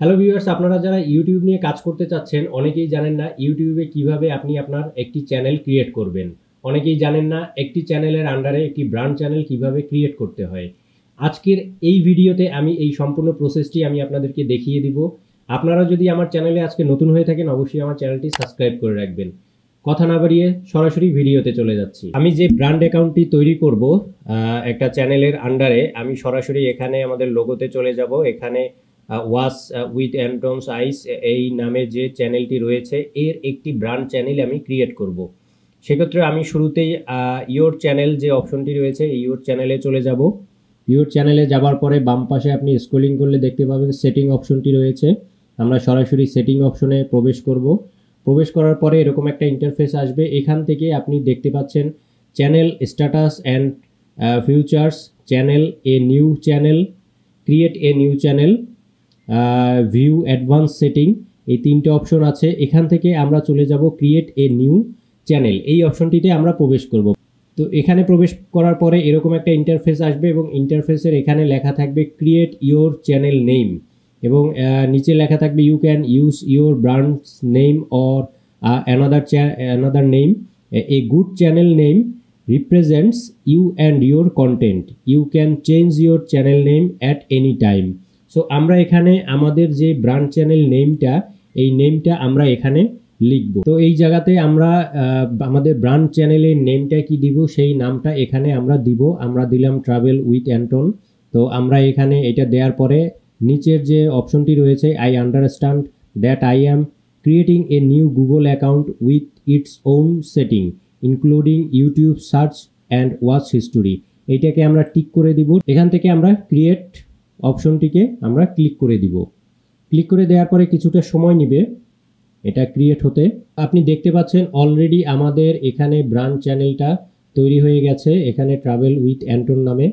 Hello viewers আপনারা যারা YouTube নিয়ে কাজ করতে চাচ্ছেন অনেকেই জানেন না ইউটিউবে কিভাবে আপনি আপনার একটি চ্যানেল ক্রিয়েট করবেন অনেকেই জানেন না একটি চ্যানেলের আন্ডারে একটি ব্র্যান্ড চ্যানেল কিভাবে ক্রিয়েট করতে হয় আজকের এই ভিডিওতে আমি এই সম্পূর্ণ প্রসেসটি আমি আপনাদেরকে দেখিয়ে দিব আপনারা যদি আমার চ্যানেলে আজকে নতুন হয়ে থাকেন অবশ্যই আমার চ্যানেলটি সাবস্ক্রাইব করে রাখবেন কথা না বাড়িয়ে সরাসরি ভিডিওতে চলে যাচ্ছি আমি যে ব্র্যান্ড অ্যাকাউন্টটি তৈরি করব একটা চ্যানেলের আন্ডারে আমি সরাসরি এখানে আমাদের লোগোতে চলে যাব এখানে ওয়াশ উইথ অ্যান্টনস আইস এই নামে যে চ্যানেলটি রয়েছে এর একটি ব্র্যান্ড চ্যানেল আমি ক্রিয়েট করব। সেক্ষেত্রে আমি শুরুতেই ইয়োর চ্যানেল যে অপশনটি রয়েছে ইয়োর চ্যানেলে চলে যাব ইয়োর চ্যানেলে যাবার পরে বাম পাশে আপনি স্ক্রোলিং করলে দেখতে পাবেন সেটিং অপশনটি রয়েছে আমরা সরাসরি সেটিং অপশনে প্রবেশ করব প্রবেশ করার পরে এরকম একটা ইন্টারফেস আসবে এখান থেকে আপনি দেখতে পাচ্ছেন channel status and futures channel a new channel create a new channel view advance setting এই তিনটে অপশন আছে এখান থেকে আমরা চলে যাব ক্রিয়েট এ নিউ চ্যানেল এই অপশনটিতে আমরা প্রবেশ করব তো এখানে প্রবেশ করার পরে এরকম একটা ইন্টারফেস আসবে এবং ইন্টারফেসের এখানে লেখা থাকবে ক্রিয়েট ইয়োর চ্যানেল নেম এবং নিচে লেখা থাকবে you can use your brands name or another another name a good channel name represents you and your content you can change your channel name at any time so আমরা এখানে আমাদের যে brand channel নেমটা এই নেমটা আমরা এখানে লিখব তো এই জায়গাতে আমরা আমাদের ব্রান্ড চ্যানেলের নেমটা কি দিব সেই নামটা এখানে আমরা দিব আমরা দিলাম ট্রাভেল উইথ অ্যান্টন তো আমরা এখানে এটা দেওয়ার পরে নিচের যে অপশনটি রয়েছে I understand that I am creating a new Google account with its own setting including YouTube search and watch history এইটাকে আমরা টিক করে দিব এখান থেকে আমরা ক্রিয়েট অপশনটিকে আমরা ক্লিক করে দিব ক্লিক করে দেওয়ার পরে কিছুটা সময় নিবে এটা ক্রিয়েট হতে আপনি দেখতে পাচ্ছেন অলরেডি আমাদের এখানে ব্রান্ড চ্যানেলটা তৈরি হয়ে গেছে এখানে ট্রাভেল উইথ অ্যান্টন নামে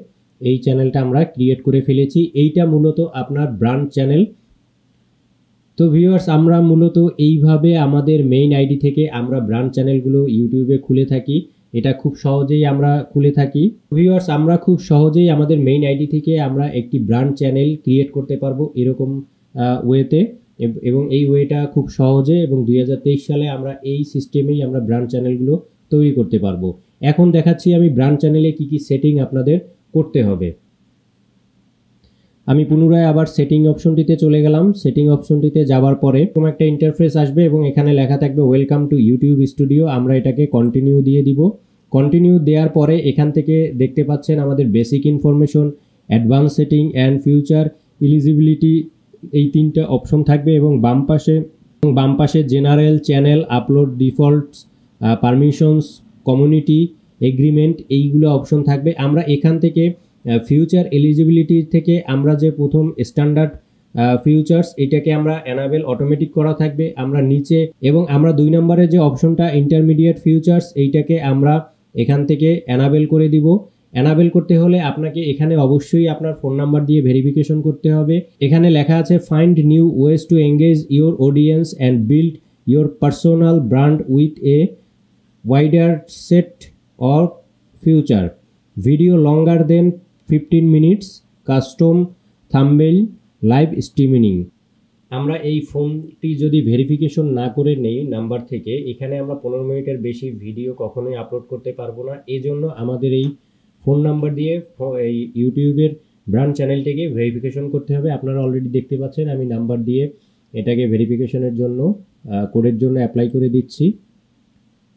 এই চ্যানেলটা আমরা ক্রিয়েট করে ফেলেছি এইটা মূলত আপনার ব্রান্ড চ্যানেল তো ভিউয়ার্স আমরা মূলত এইভাবে আমাদের মেইন আইডি থেকে আমরা ব্রান্ড চ্যানেলগুলো ইউটিউবে খুলে থাকি এটা খুব সহজেই আমরা খুলে থাকি ভিউয়ার্স আমরা খুব সহজেই আমাদের মেইন আইডি থেকে আমরা একটি ব্র্যান্ড চ্যানেল ক্রিয়েট করতে পারবো এরকম ওয়েতে এবং এই ওয়েটা খুব সহজে এবং দুই সালে আমরা এই সিস্টেমেই আমরা ব্র্যান্ড চ্যানেলগুলো তৈরি করতে পারবো এখন দেখাচ্ছি আমি ব্র্যান্ড চ্যানেলে কি কি সেটিং আপনাদের করতে হবে আমি পুনরায় আবার সেটিং অপশনটিতে চলে গেলাম সেটিং অপশনটিতে যাওয়ার পরে কোন একটা ইন্টারফেস আসবে এবং এখানে লেখা থাকবে ওয়েলকাম টু ইউটিউব স্টুডিও আমরা এটাকে কন্টিনিউ দিয়ে দিব কন্টিনিউ দেওয়ার পরে এখান থেকে দেখতে পাচ্ছেন আমাদের basic information advance setting and future eligibility এই তিনটা অপশন থাকবে এবং বাম পাশে বাম পাশে general channel upload defaults permissions community agreement এইগুলো অপশন থাকবে আমরা এখান থেকে ফিউচার এলিজিবিলিটি থেকে আমরা যে প্রথম স্ট্যান্ডার্ড ফিউচার্স এটাকে আমরা অ্যানাবেল অটোমেটিক করা থাকবে আমরা নিচে এবং আমরা দুই নম্বরে যে অপশনটা ইন্টারমিডিয়েট ফিউচার্স এইটাকে আমরা এখান থেকে অ্যানাবেল করে দিব অ্যানাবেল করতে হলে আপনাকে এখানে অবশ্যই আপনার ফোন নাম্বার দিয়ে ভেরিফিকেশন করতে হবে এখানে লেখা আছে find new ways to engage your audience and build your personal brand with a wider set or future video longer than fifteen minutes custom thumbnail live streaming আমরা এই ফোনটি যদি ভেরিফিকেশন না করে নেই নাম্বার থেকে এখানে আমরা পনেরো মিনিটের বেশি ভিডিও কখনোই আপলোড করতে পারবো না এজন্য আমাদের এই ফোন নাম্বার দিয়ে এই ইউটিউবের ব্র্যান্ড চ্যানেলটিকে ভেরিফিকেশন করতে হবে আপনারা অলরেডি দেখতে পাচ্ছেন আমি নাম্বার দিয়ে এটাকে ভেরিফিকেশনের জন্য কোডের জন্য অ্যাপ্লাই করে দিচ্ছি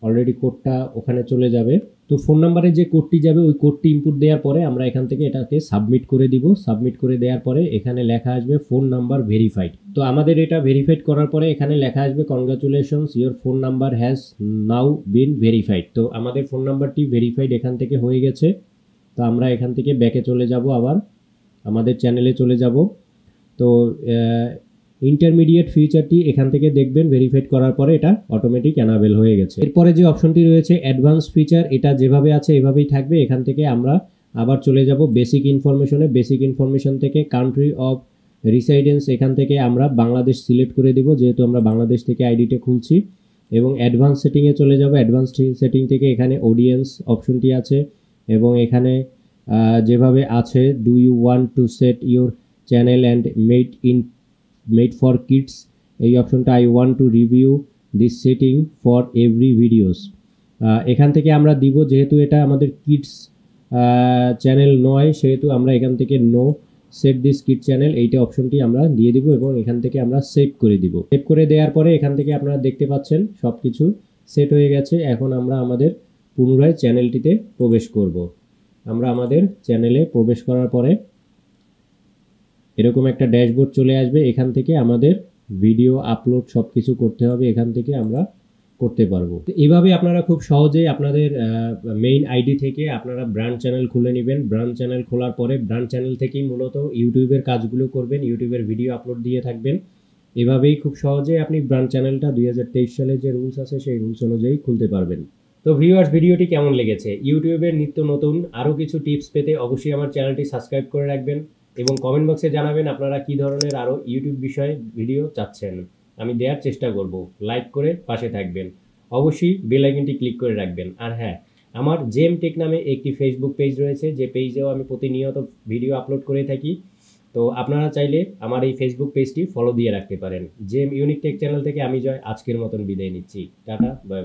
অলরেডি কোডটা ওখানে চলে যাবে তো ফোন নাম্বারে যে কোডটি যাবে ওই কোডটি ইনপুট দেওয়ার পরে আমরা এখান থেকে এটাকে সাবমিট করে দিব সাবমিট করে দেওয়ার পরে এখানে লেখা আসবে ফোন নাম্বার ভেরিফাইড তো আমাদের এটা ভেরিফাইড করার পরে এখানে লেখা আসবে congratulations your phone number has now been verified তো আমাদের ফোন নাম্বারটি ভেরিফাইড এখান থেকে হয়ে গেছে তো আমরা এখান থেকে ব্যাকে চলে যাব আবার আমাদের চ্যানেলে চলে যাব তো ইন্টারমিডিয়েট ফিউচারটি এখান থেকে দেখবেন ভেরিফাইড করার পরে এটা অটোমেটিক অ্যানাবেল হয়ে গেছে এরপরে যে অপশনটি রয়েছে অ্যাডভান্স ফিচার এটা যেভাবে আছে এভাবেই থাকবে এখান থেকে আমরা আবার চলে যাব বেসিক ইনফরমেশনে বেসিক ইনফরমেশন থেকে কান্ট্রি অফ রিসাইডেন্স এখান থেকে আমরা বাংলাদেশ সিলেক্ট করে দেব যেহেতু আমরা বাংলাদেশ থেকে আইডিটা খুলছি এবং অ্যাডভান্স সেটিংয়ে চলে যাব অ্যাডভান্স সেটিং থেকে এখানে অডিয়েন্স অপশনটি আছে এবং এখানে যেভাবে আছে do you want to set your channel and made in made for kids এই অপশনটা I want to review this setting for every videos এখান থেকে আমরা দিব যেহেতু এটা আমাদের কিডস চ্যানেল নয় সেহেতু আমরা এখান থেকে no set this kid channel এইটা অপশনটি আমরা দিয়ে দিব এবং এখান থেকে আমরা সেভ করে দিব সেভ করে দেওয়ার পরে এখান থেকে আপনারা দেখতে পাচ্ছেন সব কিছু সেট হয়ে গেছে এখন আমরা আমাদের পুনরায় চ্যানেলটিতে প্রবেশ করব আমরা আমাদের চ্যানেলে প্রবেশ করার পরে এরকম একটা ড্যাশবোর্ড চলে আসবে এখান থেকে আমাদের ভিডিও আপলোড সব কিছু করতে হবে এখান থেকে আমরা করতে পারবো এভাবে আপনারা খুব সহজেই আপনাদের মেইন আইডি থেকে আপনারা ব্র্যান্ড চ্যানেল খুলে নেবেন ব্র্যান্ড চ্যানেল খোলার পরে ব্র্যান্ড চ্যানেল থেকেই মূলত ইউটিউবের কাজগুলো করবেন ইউটিউবের ভিডিও আপলোড দিয়ে থাকবেন এভাবেই খুব সহজে আপনি ব্র্যান্ড চ্যানেলটা দুই সালে যে রুলস আছে সেই রুলস অনুযায়ী খুলতে পারবেন তো ভিউয়ার্স ভিডিওটি কেমন লেগেছে ইউটিউবের নিত্য নতুন আরও কিছু টিপস পেতে অবশ্যই আমার চ্যানেলটি সাবস্ক্রাইব করে রাখবেন এবং কমেন্ট বক্সে জানাবেন আপনারা কি ধরনের আরও ইউটিউব বিষয়ে ভিডিও চাচ্ছেন আমি দেওয়ার চেষ্টা করব লাইক করে পাশে থাকবেন অবশ্যই বেলাইকনটি ক্লিক করে রাখবেন আর হ্যাঁ আমার জেম টেক নামে একটি ফেসবুক পেজ রয়েছে যে পেজেও আমি প্রতিনিয়ত ভিডিও আপলোড করে থাকি তো আপনারা চাইলে আমার এই ফেসবুক পেজটি ফলো দিয়ে রাখতে পারেন জেম ইউনিক টেক চ্যানেল থেকে আমি জয় আজকের মতন বিদায় নিচ্ছি টাটা বাই বাই